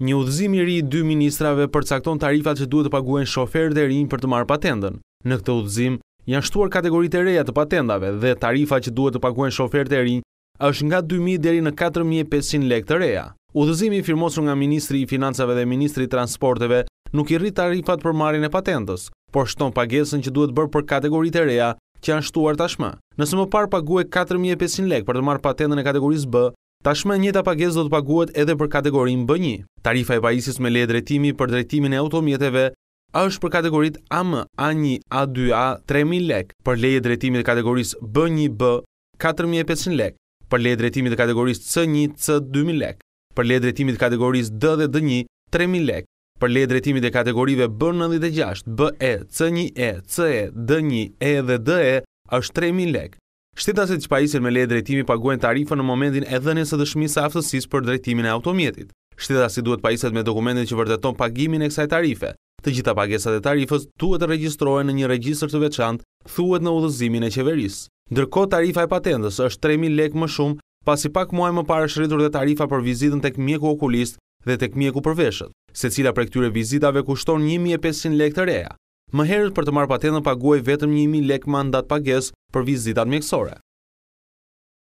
Një udhëzim i ri i dy ministrave përcakton tarifat që duhet të paguajnë shoferët e rinj për të marrë patentën. Në këtë udhëzim janë shtuar kategoritë e reja të patentave dhe tarifa që duhet të paguajnë shoferët e rinj është nga 2000 deri në 4500 lekë të reja. Udhëzimi i firmosur nga ministri i financave dhe ministri i transporteve nuk i rrit tarifat për marrjen e patentës, por shton pagesën që duhet bërë për kategoritë e reja që janë shtuar tashmë. Nëse më parë paguhej 4500 lekë për të marrë patentën e kategorisë B, Tashmë njëta pagesë do të paguhet edhe për kategorinë B1. Tarifa e pajisjes me leje drejtimi për drejtimin e automjeteve është për kategoritë AM, A1, A2A 3000 lekë, për leje drejtimi të kategorisë B1B 4500 lekë, për leje drejtimi të kategorisë C1 C 2000 lekë, për leje drejtimi të kategorisë D dhe D1 3000 lekë, për leje drejtimit të kategorive B96, BE, C1E, CE, D1E dhe DE është 3000 lekë. Shtetaset që pajisin me le drejtimi paguajnë tarifën në momentin e dhenjes së dëshmisë së aftësisë për drejtimin e automjetit. Shtetasi duhet pajiset me dokumentin që vërteton pagimin e kësaj tarife. Të gjitha pagesat e tarifës duhet të regjistrohen në një regjistër të veçantë, thuhet në udhëzimin e qeverisë. Ndërkohë tarifa e patentës është 3000 lekë më shumë, pasi pak muaj më parë shritur dhe tarifa për vizitën tek mjeku okulist dhe tek mjeku për veshët. Secila prej këtyre vizitave kushton 1500 lekë të reja. Më herët për të marrë patentën paguaj vetëm 1000 lek mandat pagesë për vizitat mjekësore.